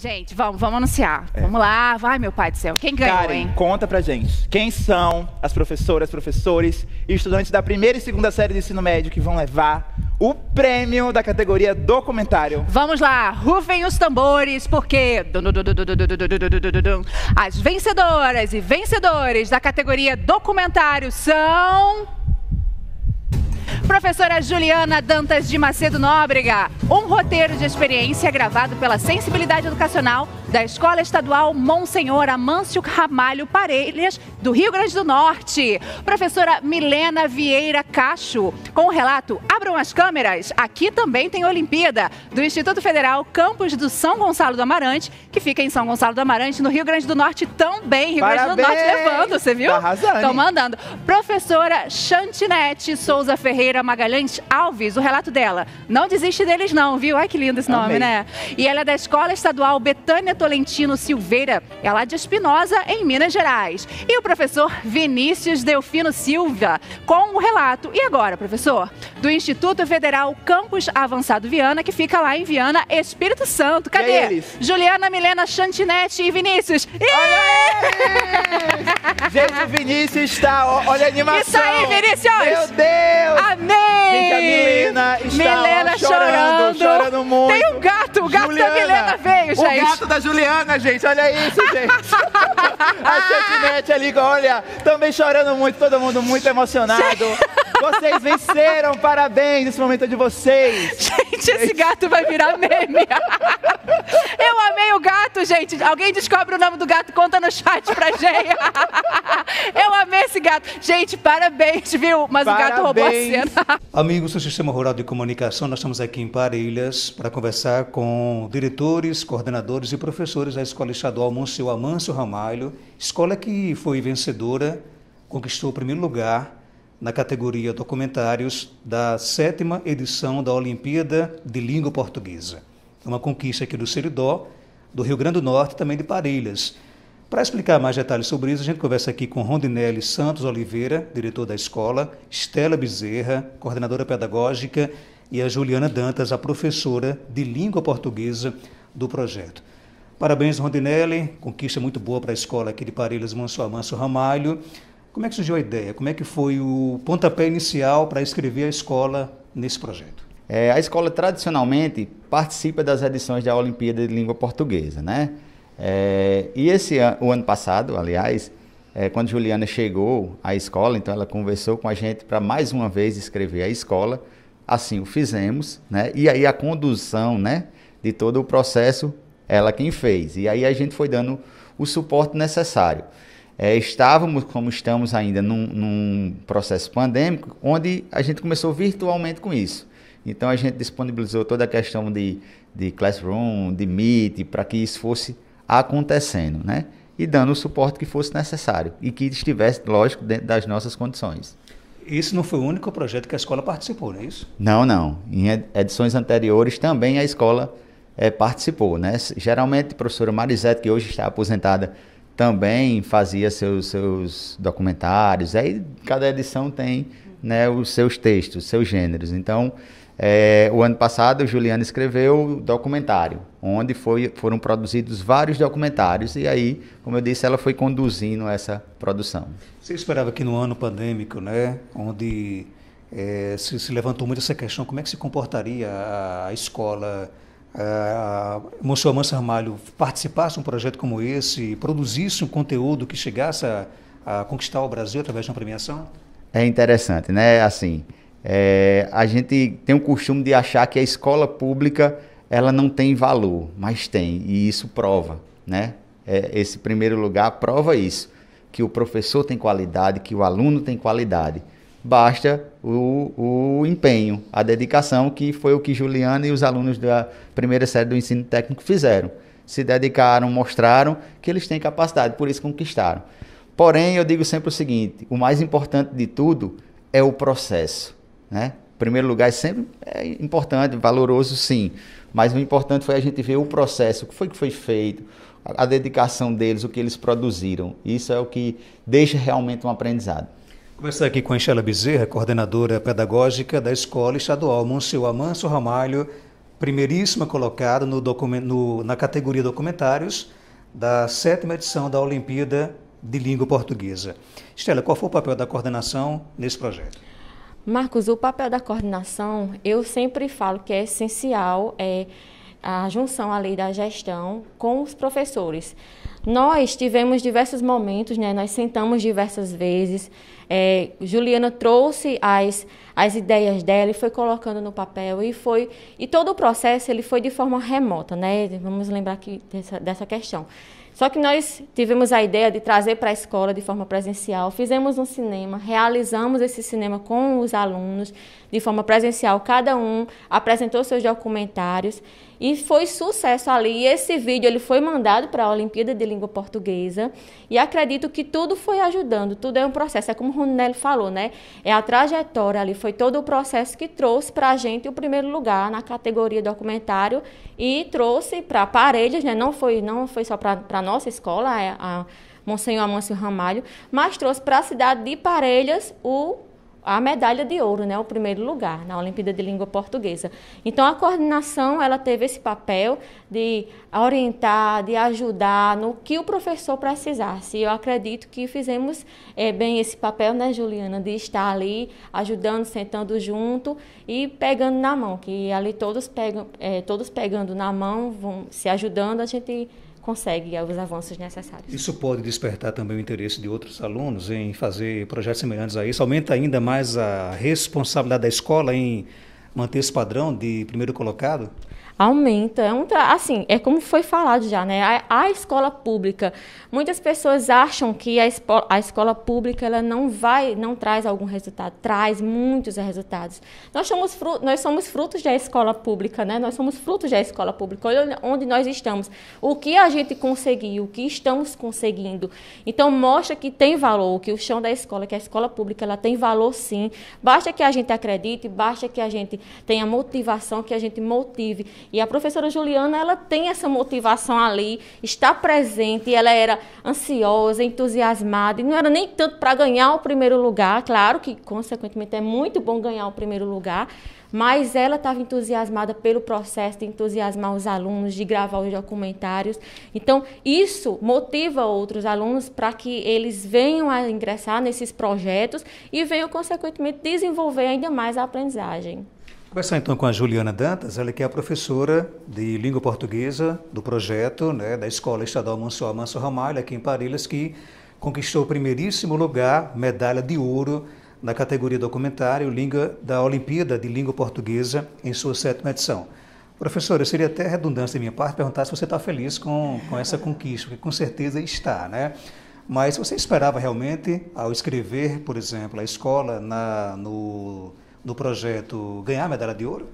Gente, vamos, vamos anunciar. É. Vamos lá. Vai, meu pai do céu. Quem ganhou, Karen, hein? conta pra gente. Quem são as professoras, professores e estudantes da primeira e segunda série do ensino médio que vão levar o prêmio da categoria documentário? Vamos lá. Rufem os tambores, porque as vencedoras e vencedores da categoria documentário são... Professora Juliana Dantas de Macedo Nóbrega, um roteiro de experiência gravado pela Sensibilidade Educacional da Escola Estadual Monsenhor Amâncio Ramalho Parelhas, do Rio Grande do Norte. Professora Milena Vieira Cacho, com o relato Abram as câmeras, aqui também tem Olimpíada, do Instituto Federal Campus do São Gonçalo do Amarante, que fica em São Gonçalo do Amarante, no Rio Grande do Norte também. Rio Parabéns. Grande do Norte levando, você viu? Tá arrasando. Estão mandando. Professora Chantinete Souza Ferreira Magalhães Alves, o relato dela. Não desiste deles não, viu? Ai que lindo esse nome, Amei. né? E ela é da Escola Estadual Betânia Tolentino Silveira, é de Espinosa, em Minas Gerais. E o professor Vinícius Delfino Silva, com o um relato. E agora, professor? do Instituto Federal Campus Avançado Viana, que fica lá em Viana, Espírito Santo. Cadê? Juliana Milena Chantinete e Vinícius. Olha Gente, o Vinícius está. Olha a animação. Isso aí, Vinícius! Meu Deus! Amém! Gente, a Milena está Milena ó, chorando, chorando, muito. Tem um gato, o gato Juliana, da Milena veio, gente. O gato da Juliana, gente, olha isso, gente. a Chantinete ali, olha, também chorando muito, todo mundo muito emocionado. Vocês venceram, parabéns, esse momento é de vocês. Gente, esse gato vai virar meme. Eu amei o gato, gente. Alguém descobre o nome do gato, conta no chat pra gente. Eu amei esse gato. Gente, parabéns, viu? Mas parabéns. o gato roubou a cena. Amigos do Sistema Rural de Comunicação, nós estamos aqui em Parelhas para conversar com diretores, coordenadores e professores da Escola Estadual Monsenhor Amâncio Ramalho, escola que foi vencedora, conquistou o primeiro lugar na categoria Documentários da sétima edição da Olimpíada de Língua Portuguesa. É uma conquista aqui do Seridó, do Rio Grande do Norte, também de Parelhas. Para explicar mais detalhes sobre isso, a gente conversa aqui com Rondinelli Santos Oliveira, diretor da escola, Estela Bezerra, coordenadora pedagógica, e a Juliana Dantas, a professora de língua portuguesa do projeto. Parabéns, Rondinelli, conquista muito boa para a escola aqui de Parelhas Manso Amanso Ramalho. Como é que surgiu a ideia? Como é que foi o pontapé inicial para escrever a escola nesse projeto? É, a escola tradicionalmente participa das edições da Olimpíada de Língua Portuguesa, né? É, e esse o ano passado, aliás, é, quando Juliana chegou à escola, então ela conversou com a gente para mais uma vez escrever a escola. Assim o fizemos, né? E aí a condução, né, de todo o processo, ela quem fez. E aí a gente foi dando o suporte necessário. É, estávamos, como estamos ainda, num, num processo pandêmico, onde a gente começou virtualmente com isso. Então a gente disponibilizou toda a questão de, de classroom, de meet, para que isso fosse acontecendo, né? E dando o suporte que fosse necessário e que estivesse, lógico, dentro das nossas condições. Esse não foi o único projeto que a escola participou, não é isso? Não, não. Em edições anteriores também a escola é, participou, né? Geralmente a professora Marisete, que hoje está aposentada, também fazia seus, seus documentários. Aí cada edição tem né, os seus textos, seus gêneros. Então, é, o ano passado, o Juliano escreveu documentário, onde foi, foram produzidos vários documentários. E aí, como eu disse, ela foi conduzindo essa produção. Você esperava que no ano pandêmico, né, onde é, se, se levantou muito essa questão, como é que se comportaria a, a escola? uh, é, Monsenhor Amã Sarmalho participasse de um projeto como esse, produzisse um conteúdo que chegasse a, a conquistar o Brasil através de uma premiação? É interessante, né? Assim, é, a gente tem o costume de achar que a escola pública ela não tem valor, mas tem, e isso prova, né? É, esse primeiro lugar prova isso, que o professor tem qualidade, que o aluno tem qualidade basta o, o empenho, a dedicação, que foi o que Juliana e os alunos da primeira série do ensino técnico fizeram. Se dedicaram, mostraram que eles têm capacidade, por isso conquistaram. Porém, eu digo sempre o seguinte: o mais importante de tudo é o processo. Né? Em primeiro lugar, é sempre é importante, valoroso, sim. Mas o importante foi a gente ver o processo, o que foi que foi feito, a dedicação deles, o que eles produziram. Isso é o que deixa realmente um aprendizado. Conversar aqui com Estela Bezerra, coordenadora pedagógica da Escola Estadual Monsenhor Amanso Ramalho, primeiríssima colocada no no, na categoria documentários da sétima edição da Olimpíada de Língua Portuguesa. Estela, qual foi o papel da coordenação nesse projeto? Marcos, o papel da coordenação, eu sempre falo que é essencial é a junção ali da gestão com os professores. Nós tivemos diversos momentos, né? nós sentamos diversas vezes. É, Juliana trouxe as, as ideias dela e foi colocando no papel e foi e todo o processo ele foi de forma remota, né? Vamos lembrar aqui dessa, dessa questão. Só que nós tivemos a ideia de trazer para a escola de forma presencial, fizemos um cinema, realizamos esse cinema com os alunos, de forma presencial, cada um apresentou seus documentários e foi sucesso ali. E esse vídeo ele foi mandado para a Olimpíada de Língua Portuguesa e acredito que tudo foi ajudando, tudo é um processo, é como o Ronelli falou, né? É a trajetória ali, foi todo o processo que trouxe para a gente o primeiro lugar na categoria documentário e trouxe para Parelhas né? Não foi, não foi só para a nossa escola, é a Monsenhor Amâncio Ramalho, mas trouxe para a cidade de Parelhas o a medalha de ouro, né, o primeiro lugar na Olimpíada de Língua Portuguesa. Então a coordenação ela teve esse papel de orientar, de ajudar no que o professor precisasse. eu acredito que fizemos é, bem esse papel, né, Juliana, de estar ali ajudando, sentando junto e pegando na mão, que ali todos pegam, é, todos pegando na mão, vão se ajudando, a gente consegue os avanços necessários. Isso pode despertar também o interesse de outros alunos em fazer projetos semelhantes a isso? Aumenta ainda mais a responsabilidade da escola em manter esse padrão de primeiro colocado? Aumenta. É um tra... Assim, é como foi falado já, né? A, a escola pública. Muitas pessoas acham que a, espo... a escola pública ela não vai, não traz algum resultado. Traz muitos resultados. Nós somos, fru... nós somos frutos da escola pública, né? Nós somos frutos da escola pública. Olha onde nós estamos. O que a gente conseguiu, o que estamos conseguindo. Então, mostra que tem valor, que o chão da escola, que a escola pública, ela tem valor sim. Basta que a gente acredite, basta que a gente tenha motivação, que a gente motive e a professora Juliana, ela tem essa motivação ali, está presente, ela era ansiosa, entusiasmada, e não era nem tanto para ganhar o primeiro lugar, claro que, consequentemente, é muito bom ganhar o primeiro lugar, mas ela estava entusiasmada pelo processo de entusiasmar os alunos, de gravar os documentários. Então, isso motiva outros alunos para que eles venham a ingressar nesses projetos e venham, consequentemente, desenvolver ainda mais a aprendizagem. Conversar então com a Juliana Dantas, ela é que é professora de língua portuguesa do projeto né, da Escola Estadual Manso Manso Ramalho, aqui em Parelhas, que conquistou o primeiríssimo lugar, medalha de ouro, na categoria documentário língua da Olimpíada de Língua Portuguesa em sua sétima edição. Professora, seria até redundância da minha parte perguntar se você está feliz com, com essa conquista, porque com certeza está, né? Mas você esperava realmente, ao escrever, por exemplo, a escola na, no do projeto ganhar a medalha de ouro?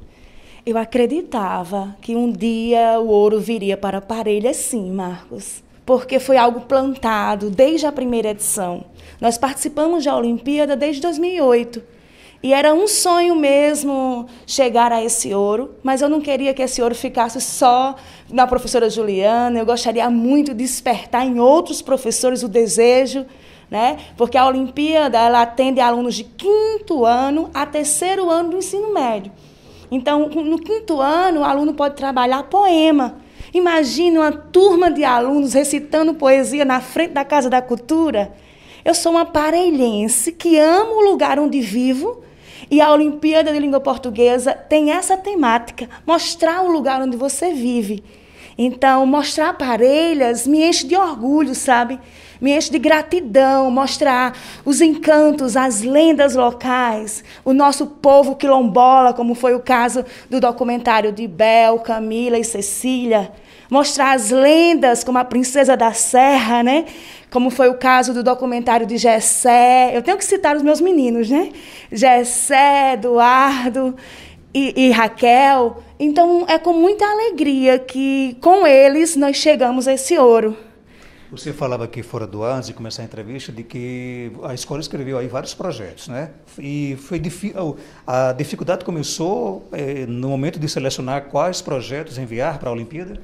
Eu acreditava que um dia o ouro viria para Parelha, sim, Marcos, porque foi algo plantado desde a primeira edição. Nós participamos da Olimpíada desde 2008 e era um sonho mesmo chegar a esse ouro, mas eu não queria que esse ouro ficasse só na professora Juliana. Eu gostaria muito de despertar em outros professores o desejo, né? Porque a Olimpíada ela atende alunos de quinto ano a terceiro ano do ensino médio. Então, no quinto ano, o aluno pode trabalhar poema. Imagina uma turma de alunos recitando poesia na frente da Casa da Cultura. Eu sou uma parelhense que amo o lugar onde vivo, e a Olimpíada de Língua Portuguesa tem essa temática, mostrar o lugar onde você vive. Então, mostrar aparelhas me enche de orgulho, sabe? Me enche de gratidão, mostrar os encantos, as lendas locais, o nosso povo quilombola, como foi o caso do documentário de Bel, Camila e Cecília mostrar as lendas, como a princesa da serra, né? Como foi o caso do documentário de Gessé. Eu tenho que citar os meus meninos, né? Gessé, Eduardo e, e Raquel. Então é com muita alegria que com eles nós chegamos a esse ouro. Você falava aqui fora do ar, antes de começar a entrevista, de que a escola escreveu aí vários projetos, né? E foi a dificuldade começou é, no momento de selecionar quais projetos enviar para a Olimpíada?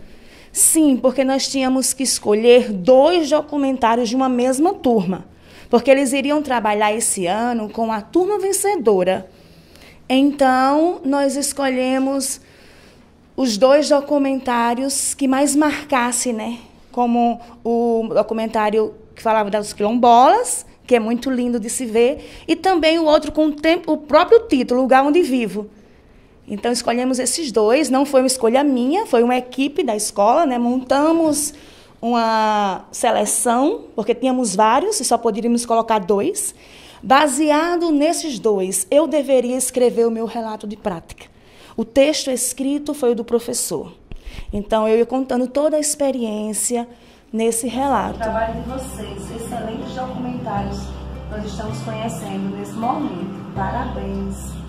Sim, porque nós tínhamos que escolher dois documentários de uma mesma turma, porque eles iriam trabalhar esse ano com a turma vencedora. Então, nós escolhemos os dois documentários que mais marcasse, né? Como o documentário que falava das quilombolas, que é muito lindo de se ver, e também o outro com o, tempo, o próprio título, Lugar Onde Vivo, então escolhemos esses dois, não foi uma escolha minha, foi uma equipe da escola, né? Montamos uma seleção, porque tínhamos vários e só poderíamos colocar dois. Baseado nesses dois, eu deveria escrever o meu relato de prática. O texto escrito foi o do professor. Então eu ia contando toda a experiência nesse relato. O trabalho de vocês, excelentes documentários, nós estamos conhecendo nesse momento. Parabéns.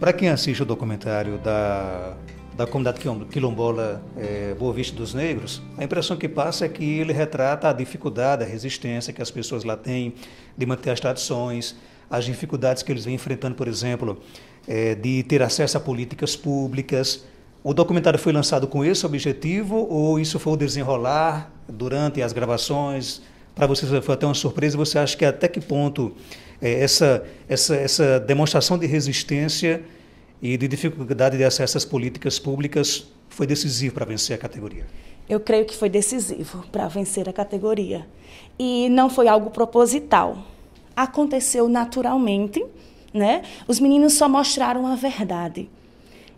Para quem assiste o documentário da, da comunidade quilombola é, Boa Vista dos Negros, a impressão que passa é que ele retrata a dificuldade, a resistência que as pessoas lá têm de manter as tradições, as dificuldades que eles vêm enfrentando, por exemplo, é, de ter acesso a políticas públicas. O documentário foi lançado com esse objetivo ou isso foi o desenrolar durante as gravações? para você foi até uma surpresa, você acha que até que ponto é, essa, essa, essa demonstração de resistência e de dificuldade de acesso às políticas públicas foi decisivo para vencer a categoria? Eu creio que foi decisivo para vencer a categoria. E não foi algo proposital. Aconteceu naturalmente, né? Os meninos só mostraram a verdade.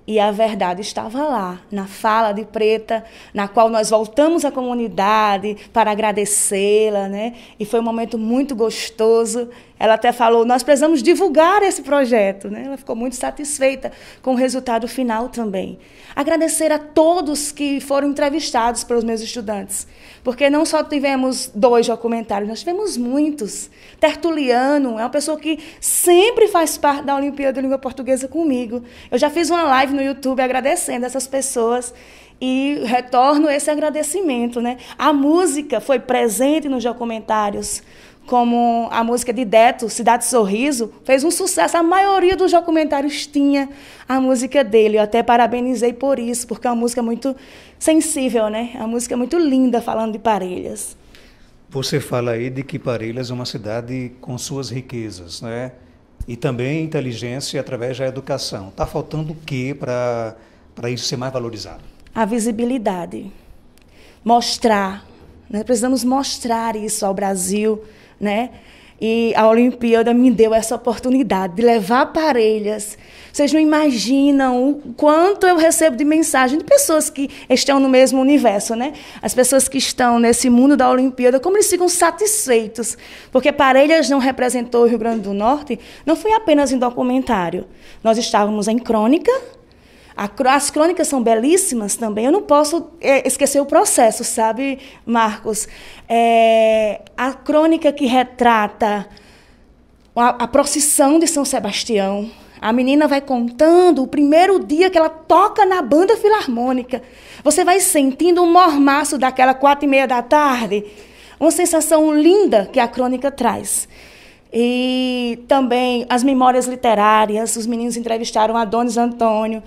E a verdade estava lá, na fala de Preta, na qual nós voltamos à comunidade para agradecê-la, né? E foi um momento muito gostoso ela até falou: nós precisamos divulgar esse projeto. Né? Ela ficou muito satisfeita com o resultado final também. Agradecer a todos que foram entrevistados pelos meus estudantes, porque não só tivemos dois documentários, nós tivemos muitos. Tertuliano é uma pessoa que sempre faz parte da Olimpíada de Língua Portuguesa comigo. Eu já fiz uma live no YouTube agradecendo essas pessoas e retorno esse agradecimento, né? A música foi presente nos documentários como a música de Deto, Cidade Sorriso, fez um sucesso. A maioria dos documentários tinha a música dele. Eu até parabenizei por isso, porque é uma música muito sensível, né? É uma música muito linda falando de Parelhas. Você fala aí de que Parelhas é uma cidade com suas riquezas, né? E também inteligência através da educação. Está faltando o que para isso ser mais valorizado? A visibilidade. Mostrar. Né? Precisamos mostrar isso ao Brasil né? E a Olimpíada me deu essa oportunidade de levar aparelhas. Vocês não imaginam o quanto eu recebo de mensagem de pessoas que estão no mesmo universo, né? As pessoas que estão nesse mundo da Olimpíada, como eles ficam satisfeitos. Porque Parelhas não representou o Rio Grande do Norte, não foi apenas em documentário. Nós estávamos em crônica, as crônicas são belíssimas também. Eu não posso é, esquecer o processo, sabe, Marcos? É, a crônica que retrata a, a procissão de São Sebastião. A menina vai contando o primeiro dia que ela toca na banda filarmônica. Você vai sentindo um mormaço daquela quatro e meia da tarde. Uma sensação linda que a crônica traz. E também as memórias literárias, os meninos entrevistaram Adonis Antônio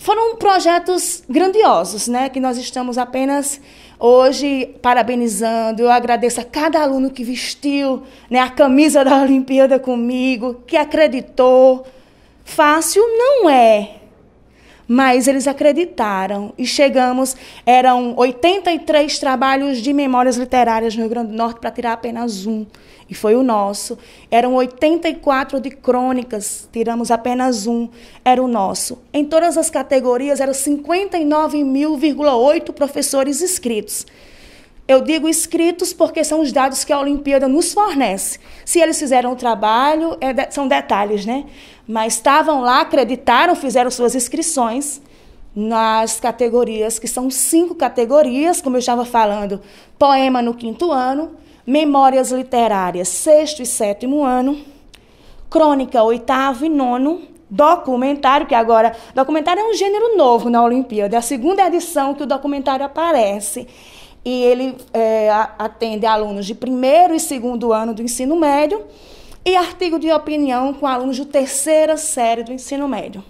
foram projetos grandiosos, né? Que nós estamos apenas hoje parabenizando. Eu agradeço a cada aluno que vestiu né, a camisa da Olimpíada comigo, que acreditou. Fácil não é, mas eles acreditaram e chegamos, eram 83 trabalhos de memórias literárias no Rio Grande do Norte para tirar apenas um, e foi o nosso. Eram 84 de crônicas, tiramos apenas um, era o nosso. Em todas as categorias eram 59.000,8 professores inscritos. Eu digo escritos porque são os dados que a Olimpíada nos fornece. Se eles fizeram o trabalho, é de, são detalhes, né? Mas estavam lá, acreditaram, fizeram suas inscrições nas categorias, que são cinco categorias, como eu estava falando, poema no quinto ano, memórias literárias, sexto e sétimo ano, crônica, oitavo e nono, documentário, que agora. Documentário é um gênero novo na Olimpíada, é a segunda edição que o documentário aparece e ele é, atende alunos de primeiro e segundo ano do ensino médio e artigo de opinião com alunos de terceira série do ensino médio.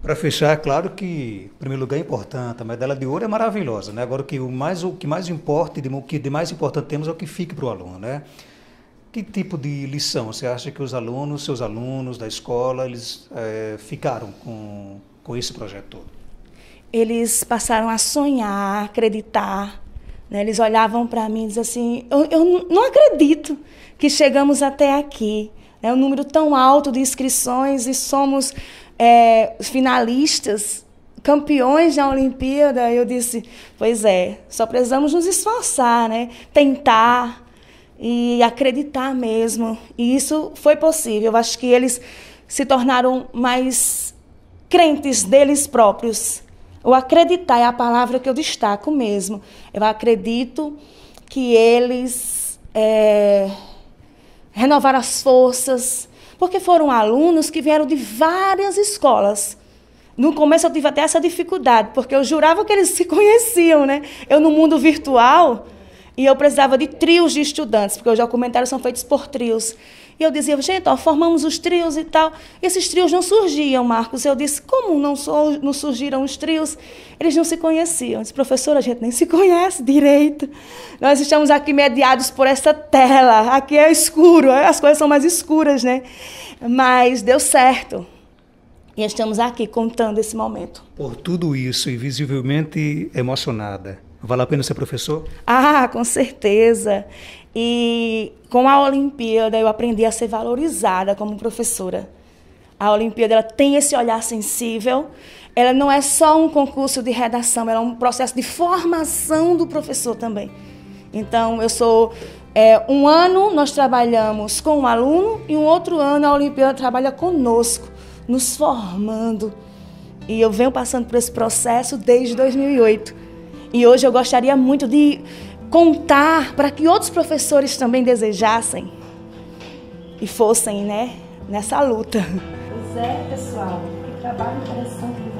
Para fechar, é claro que, em primeiro lugar, é importante, a medalha de ouro é maravilhosa, né? Agora, o que mais, o que mais importa, o que de mais importante temos é o que fique para o aluno, né? Que tipo de lição você acha que os alunos, seus alunos da escola, eles é, ficaram com, com esse projeto todo? Eles passaram a sonhar, acreditar, né? Eles olhavam para mim e diziam assim: eu, eu não acredito que chegamos até aqui. Né? Um número tão alto de inscrições e somos é, finalistas, campeões da Olimpíada. Eu disse: Pois é, só precisamos nos esforçar, né? tentar e acreditar mesmo. E isso foi possível. Eu acho que eles se tornaram mais crentes deles próprios o acreditar é a palavra que eu destaco mesmo. Eu acredito que eles é, renovaram as forças, porque foram alunos que vieram de várias escolas. No começo eu tive até essa dificuldade, porque eu jurava que eles se conheciam, né? Eu no mundo virtual e eu precisava de trios de estudantes, porque os documentários são feitos por trios. E eu dizia, gente, ó, formamos os trios e tal. Esses trios não surgiam, Marcos. Eu disse, como não, não surgiram os trios? Eles não se conheciam. Eu disse, professora, a gente nem se conhece direito. Nós estamos aqui mediados por essa tela. Aqui é escuro, é, as coisas são mais escuras, né? Mas deu certo. E estamos aqui contando esse momento. Por tudo isso, e visivelmente emocionada, Vale a pena ser professor? Ah, com certeza. E com a Olimpíada eu aprendi a ser valorizada como professora. A Olimpíada ela tem esse olhar sensível. Ela não é só um concurso de redação, ela é um processo de formação do professor também. Então, eu sou. É, um ano nós trabalhamos com o um aluno e um outro ano a Olimpíada trabalha conosco, nos formando. E eu venho passando por esse processo desde 2008. E hoje eu gostaria muito de contar para que outros professores também desejassem e fossem, né, nessa luta. Pois é, pessoal, que trabalho interessante